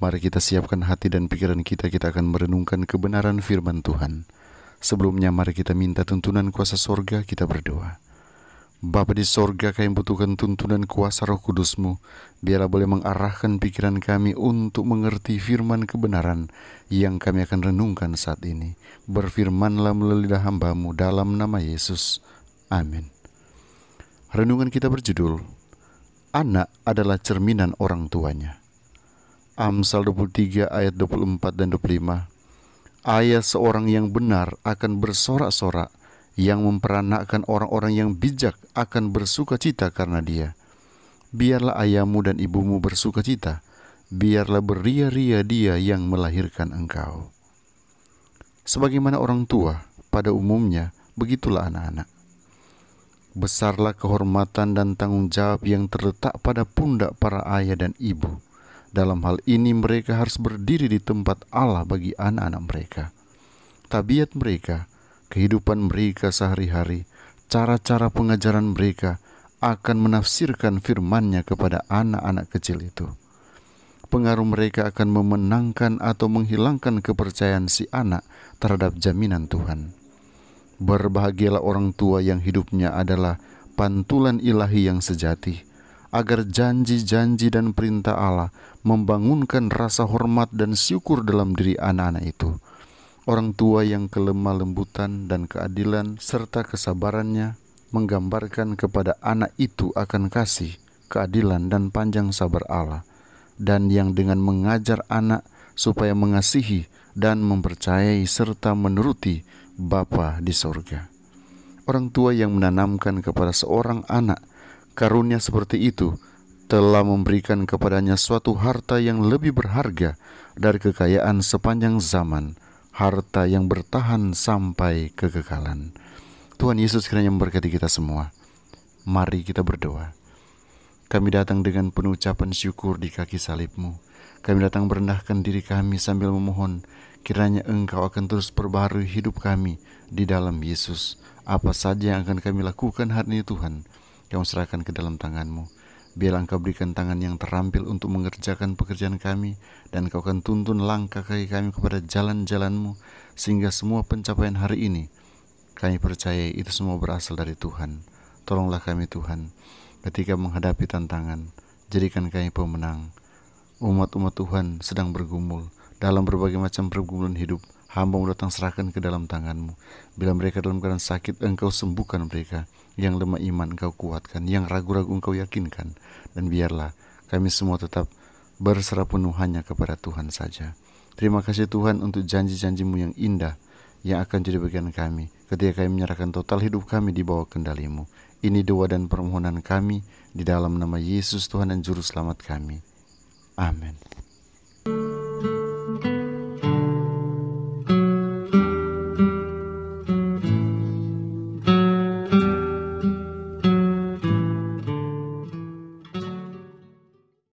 Mari kita siapkan hati dan pikiran kita, kita akan merenungkan kebenaran firman Tuhan. Sebelumnya mari kita minta tuntunan kuasa sorga, kita berdoa. Bapa di sorga kami butuhkan tuntunan kuasa roh kudusmu, biarlah boleh mengarahkan pikiran kami untuk mengerti firman kebenaran yang kami akan renungkan saat ini. Berfirmanlah melalui hambamu dalam nama Yesus. Amin. Renungan kita berjudul, Anak adalah cerminan orang tuanya. Amsal 23 ayat 24 dan 25. Ayah seorang yang benar akan bersorak-sorak, yang memperanakkan orang-orang yang bijak akan bersuka cita karena dia. Biarlah ayahmu dan ibumu bersuka cita, biarlah beria-ria dia yang melahirkan engkau. Sebagaimana orang tua, pada umumnya begitulah anak-anak. Besarlah kehormatan dan tanggung jawab yang terletak pada pundak para ayah dan ibu dalam hal ini mereka harus berdiri di tempat Allah bagi anak-anak mereka. Tabiat mereka, kehidupan mereka sehari-hari, cara-cara pengajaran mereka akan menafsirkan firman-Nya kepada anak-anak kecil itu. Pengaruh mereka akan memenangkan atau menghilangkan kepercayaan si anak terhadap jaminan Tuhan. Berbahagialah orang tua yang hidupnya adalah pantulan ilahi yang sejati, agar janji-janji dan perintah Allah membangunkan rasa hormat dan syukur dalam diri anak-anak itu. Orang tua yang kelemah lembutan dan keadilan serta kesabarannya menggambarkan kepada anak itu akan kasih, keadilan dan panjang sabar Allah dan yang dengan mengajar anak supaya mengasihi dan mempercayai serta menuruti Bapa di sorga. Orang tua yang menanamkan kepada seorang anak karunia seperti itu telah memberikan kepadanya suatu harta yang lebih berharga dari kekayaan sepanjang zaman, harta yang bertahan sampai kekekalan. Tuhan Yesus kiranya memberkati kita semua. Mari kita berdoa. Kami datang dengan penuh ucapan syukur di kaki salibmu. Kami datang merendahkan diri kami sambil memohon, kiranya engkau akan terus perbaharui hidup kami di dalam Yesus. Apa saja yang akan kami lakukan hari ini Tuhan, kami serahkan ke dalam tanganmu. Biarlah engkau berikan tangan yang terampil untuk mengerjakan pekerjaan kami, dan kau akan tuntun langkah kaki kami kepada jalan-jalanmu, sehingga semua pencapaian hari ini, kami percaya itu semua berasal dari Tuhan. Tolonglah kami Tuhan, ketika menghadapi tantangan, jadikan kami pemenang. Umat-umat Tuhan sedang bergumul dalam berbagai macam pergumulan hidup, hamba datang serahkan ke dalam tanganmu. Bila mereka dalam keadaan sakit, engkau sembuhkan mereka. Yang lemah iman engkau kuatkan, yang ragu-ragu engkau yakinkan. Dan biarlah kami semua tetap berserah penuh hanya kepada Tuhan saja. Terima kasih Tuhan untuk janji-janjimu yang indah yang akan jadi bagian kami ketika kami menyerahkan total hidup kami di bawah kendalimu. Ini doa dan permohonan kami di dalam nama Yesus Tuhan dan Juru Selamat kami. Amin.